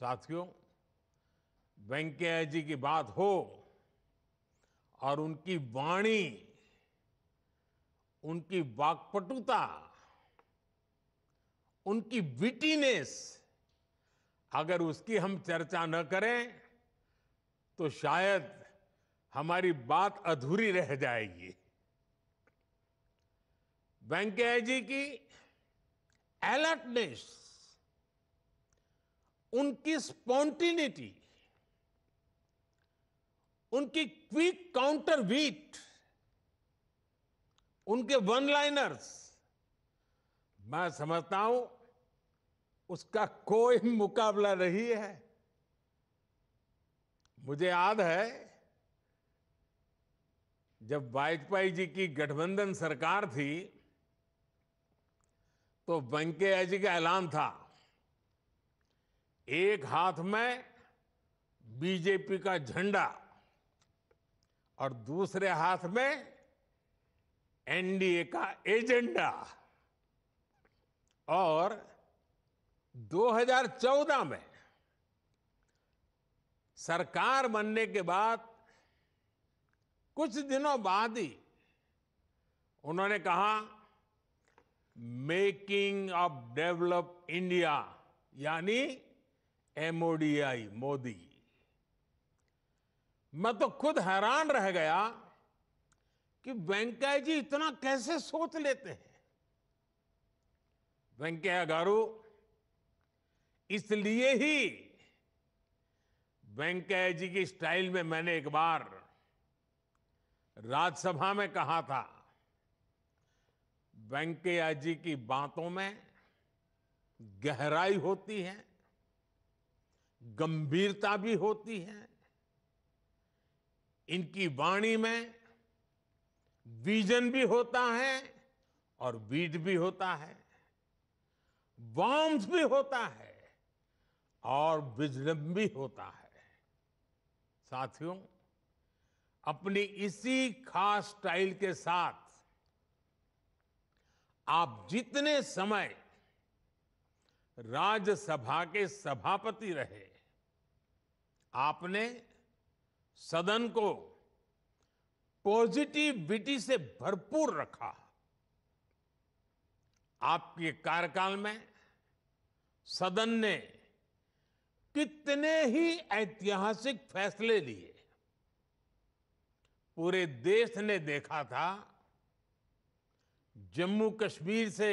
साथियों वेंकैया जी की बात हो और उनकी वाणी उनकी वाकपटुता उनकी विटीनेस अगर उसकी हम चर्चा न करें तो शायद हमारी बात अधूरी रह जाएगी वेंकैया जी की अलर्टनेस उनकी स्पॉन्टिनिटी उनकी क्विक काउंटर बीट उनके वन लाइनर्स मैं समझता हूं उसका कोई मुकाबला नहीं है मुझे याद है जब वाजपेयी जी की गठबंधन सरकार थी तो वेंकैया जी का ऐलान था एक हाथ में बीजेपी का झंडा और दूसरे हाथ में एनडीए का एजेंडा और 2014 में सरकार बनने के बाद कुछ दिनों बाद ही उन्होंने कहा मेकिंग ऑफ डेवलप इंडिया यानी एमओडीआई मोदी मैं तो खुद हैरान रह गया कि वेंकैया जी इतना कैसे सोच लेते हैं वेंकैया गारू इसलिए ही वेंकैया जी की स्टाइल में मैंने एक बार राज्यसभा में कहा था वेंकैया जी की बातों में गहराई होती है गंभीरता भी होती है इनकी वाणी में विजन भी होता है और वीट भी होता है बॉम्ब्स भी होता है और विजडम भी होता है साथियों अपनी इसी खास स्टाइल के साथ आप जितने समय राज्यसभा के सभापति रहे आपने सदन को पॉजिटिविटी से भरपूर रखा आपके कार्यकाल में सदन ने कितने ही ऐतिहासिक फैसले लिए पूरे देश ने देखा था जम्मू कश्मीर से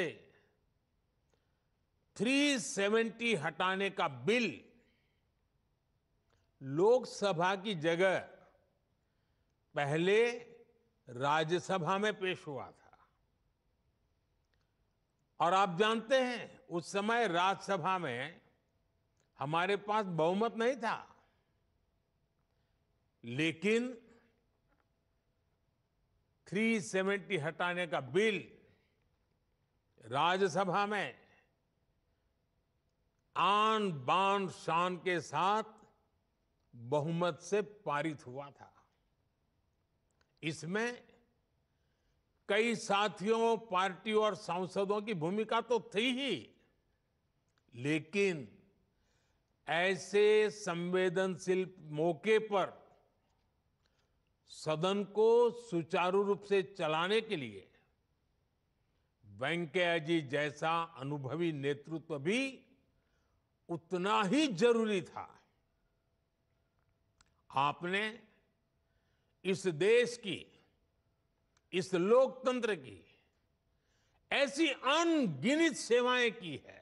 370 हटाने का बिल लोकसभा की जगह पहले राज्यसभा में पेश हुआ था और आप जानते हैं उस समय राज्यसभा में हमारे पास बहुमत नहीं था लेकिन 370 हटाने का बिल राज्यसभा में आन बान शान के साथ बहुमत से पारित हुआ था इसमें कई साथियों पार्टियों और सांसदों की भूमिका तो थी ही लेकिन ऐसे संवेदनशील मौके पर सदन को सुचारू रूप से चलाने के लिए वेंकैया जी जैसा अनुभवी नेतृत्व भी उतना ही जरूरी था आपने इस देश की इस लोकतंत्र की ऐसी अनगिनित सेवाएं की है